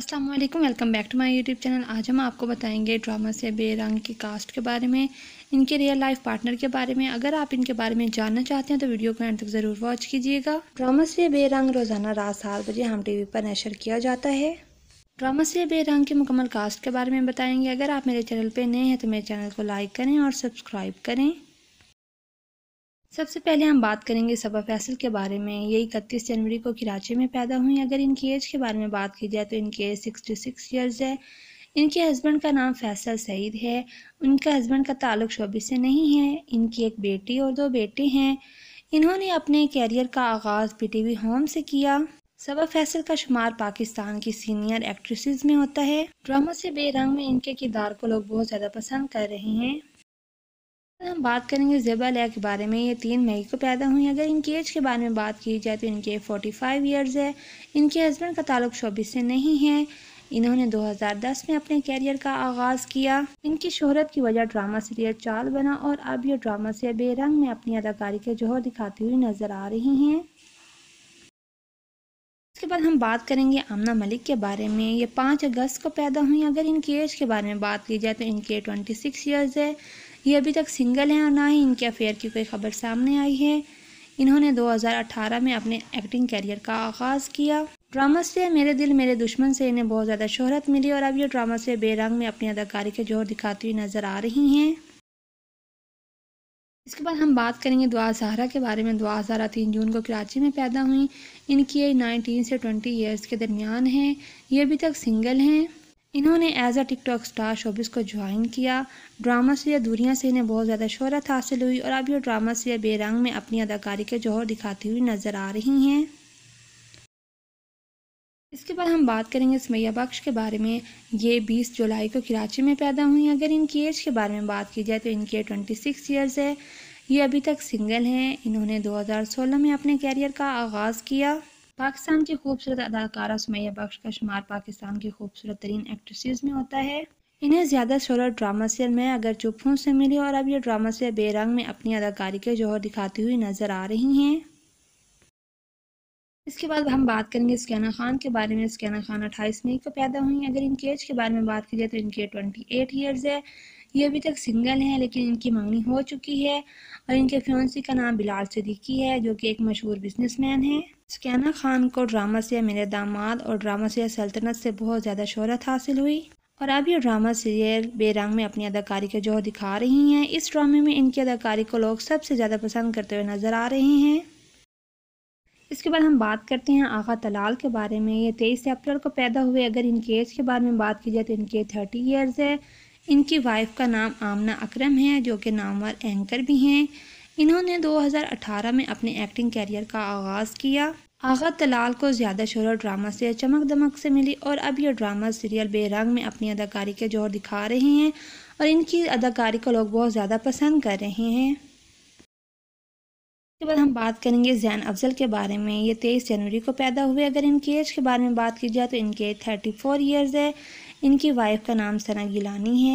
अस्सलाम वालेकुम welcome back to my YouTube channel आज हम आपको बताएंगे ड्रामा से बेरंग की कास्ट के बारे में इनके रियल लाइफ पार्टनर के बारे में अगर आप इनके बारे में जानना चाहते हैं तो वीडियो को एंड तक ज़रूर वॉच कीजिएगा ड्रामा से बेरंग रोज़ाना रात सात बजे हम टीवी पर नशर किया जाता है ड्रामा से बेरंग की मुकम्मल कास्ट के बारे में बताएंगे अगर आप मेरे चैनल पर नए हैं तो मेरे चैनल को लाइक करें और सब्सक्राइब करें सबसे पहले हम बात करेंगे सबा फैसल के बारे में ये इकतीस जनवरी को कराची में पैदा हुई अगर इनकी एज के बारे में बात की जाए तो इनकी एज सिक्सटी सिक्स ईयर्स है इनके हस्बैंड का नाम फैसल सईद है उनका हस्बैंड का ताल्लुक शोबे से नहीं है इनकी एक बेटी और दो बेटे हैं इन्होंने अपने कैरियर का आगाज़ पी टी वी होम से किया सबा फैसल का शुमार पाकिस्तान की सीनियर एक्ट्रेसेस में होता है ड्रामा से बेरंग में इनके किरदार को लोग बहुत ज़्यादा पसंद कर रहे हैं हम बात करेंगे जेबा लिया के बारे में ये तीन मई को पैदा हुई अगर इनकी एज के बारे में बात की जाए तो इनके फोर्टी फाइव ईयर्स है इनके हस्बैंड का ताल्लुक शोबी से नहीं है इन्होंने 2010 में अपने कैरियर का आगाज़ किया इनकी शोहरत की वजह ड्रामा सीरियल चाल बना और अब ये ड्रामा से बेरंग में अपनी अदाकारी के जोहर दिखाती हुई नज़र आ रही हैं इसके बाद हम बात करेंगे आमना मलिक के बारे में ये पाँच अगस्त को पैदा हुई अगर इनकी एज के बारे में बात की जाए तो इनके ट्वेंटी सिक्स ईयर्स है ये अभी तक सिंगल हैं और ना ही इनके अफेयर की कोई खबर सामने आई है इन्होंने 2018 में अपने एक्टिंग करियर का आगाज़ किया ड्रामा से मेरे दिल मेरे दुश्मन से इन्हें बहुत ज़्यादा शोहरत मिली और अब ये ड्रामा से बेरंग में अपनी अदाकारी के जोर दिखाती हुई नज़र आ रही हैं इसके बाद हम बात करेंगे दुआ जहरा के बारे में दुआ जहरा तीन जून को कराची में पैदा हुई इनकी एज नाइनटीन से ट्वेंटी ईयर्स के दरमियान है ये अभी तक सिंगल हैं इन्होंने as a TikTok star showbiz को ज्वाइन किया ड्रामा से या दूरियाँ से इन्हें बहुत ज़्यादा शहरत हासिल हुई और अब ये ड्रामा से या बेरंग में अपनी अदाकारी के जौहर दिखाती हुई नज़र आ रही हैं इसके बाद हम बात करेंगे सुमैया बख्श के बारे में ये 20 जुलाई को कराची में पैदा हुई अगर इनकी एज के बारे में बात की जाए तो इनकी ट्वेंटी सिक्स ईयर्स है ये अभी तक सिंगल हैं इन्होंने 2016 में अपने कैरियर का आगाज़ किया पाकिस्तान की खूबसूरत अदाकारा सुमैया बख्श का शुमार पाकिस्तान की खूबसूरत तरीन एक्ट्रेसेस में होता है इन्हें ज़्यादा और ड्रामा सीरियल में अगर चुपफों से मिली और अब ये ड्रामा सीरियल बेरंग में अपनी अदाकारी के जोहर दिखाती हुई नज़र आ रही हैं इसके बाद हम बात करेंगे स्कैना खान के बारे में स्कैना खान अट्ठाईस मई को पैदा हुई अगर इनके एज के बारे में बात की जाए तो इनके ट्वेंटी एट ईयर्स है ये अभी तक सिंगल हैं लेकिन इनकी मंगनी हो चुकी है और इनके फ्योन्सी का नाम बिलाल सिद्दीकी है जो कि एक मशहूर बिजनेसमैन है सुकैना खान को ड्रामा सिया मेरे दामाद और ड्रामा सिया सल्तनत से बहुत ज़्यादा शहरत हासिल हुई और अब ये ड्रामा सीरियल बेरंग में अपनी अदाकारी के जोहर दिखा रही हैं इस ड्रामे में इनकी अदाकारी को लोग सबसे ज़्यादा पसंद करते हुए नज़र आ रहे हैं इसके बाद हम बात करते हैं आगा तलाल के बारे में ये तेईस अप्रैल को पैदा हुए अगर इनके एज के बारे में बात की जाए तो इनके थर्टी ईयर्स है इनकी वाइफ का नाम आमना अक्रम है जो कि नामवर एंकर भी हैं इन्होंने 2018 में अपने एक्टिंग कैरियर का आगाज़ किया आगा तलाल को ज़्यादा शोर ड्रामा से चमक दमक से मिली और अब ये ड्रामा सीरियल बेरंग में अपनी अदाकारी के जोर दिखा रहे हैं और इनकी अदाकारी को लोग बहुत ज़्यादा पसंद कर रहे हैं इसके बाद हम बात करेंगे जैन अफजल के बारे में ये तेईस जनवरी को पैदा हुए अगर इनकी एज के बारे में बात की जाए तो इनकी एज थर्टी फोर ईयर्स है इनकी वाइफ का नाम सना गिलानी है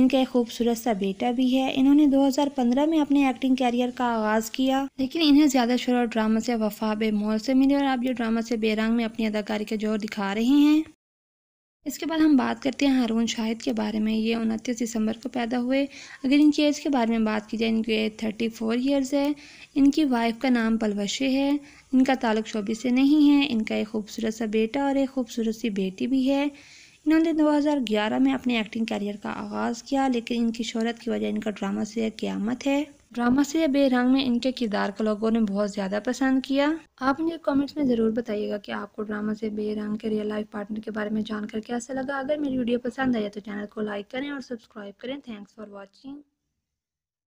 इनका एक खूबसूरत सा बेटा भी है इन्होंने 2015 में अपने एक्टिंग कैरियर का आगाज़ किया लेकिन इन्हें ज़्यादा शोर ड्रामा से वफा बेमोल से मिले और आप जो ड्रामा से बेरंग में अपनी अदाकारी का जोर दिखा रहे हैं इसके बाद हम बात करते हैं हारून शाहिद के बारे में ये उनतीस दिसंबर को पैदा हुए अगर इनकी एज के बारे में बात की जाए इनकी एज थर्टी फोर ईयर्स है इनकी वाइफ का नाम पलवशे है इनका ताल्लुक शोबे से नहीं है इनका एक खूबसूरत सा बेटा और एक खूबसूरत सी बेटी भी है इन्होंने 2011 में अपने एक्टिंग कैरियर का आगाज़ किया लेकिन इनकी शहरत की वजह इनका ड्रामा से क़्यामत है ड्रामा से बेरंग में इनके किरदार को लोगों ने बहुत ज़्यादा पसंद किया आप मुझे कमेंट्स में ज़रूर बताइएगा कि आपको ड्रामा से बेरंग के रियल लाइफ पार्टनर के बारे में जानकर कैसा लगा अगर मेरी वीडियो पसंद आया तो चैनल को लाइक करें और सब्सक्राइब करें थैंक्स फॉर वॉचिंग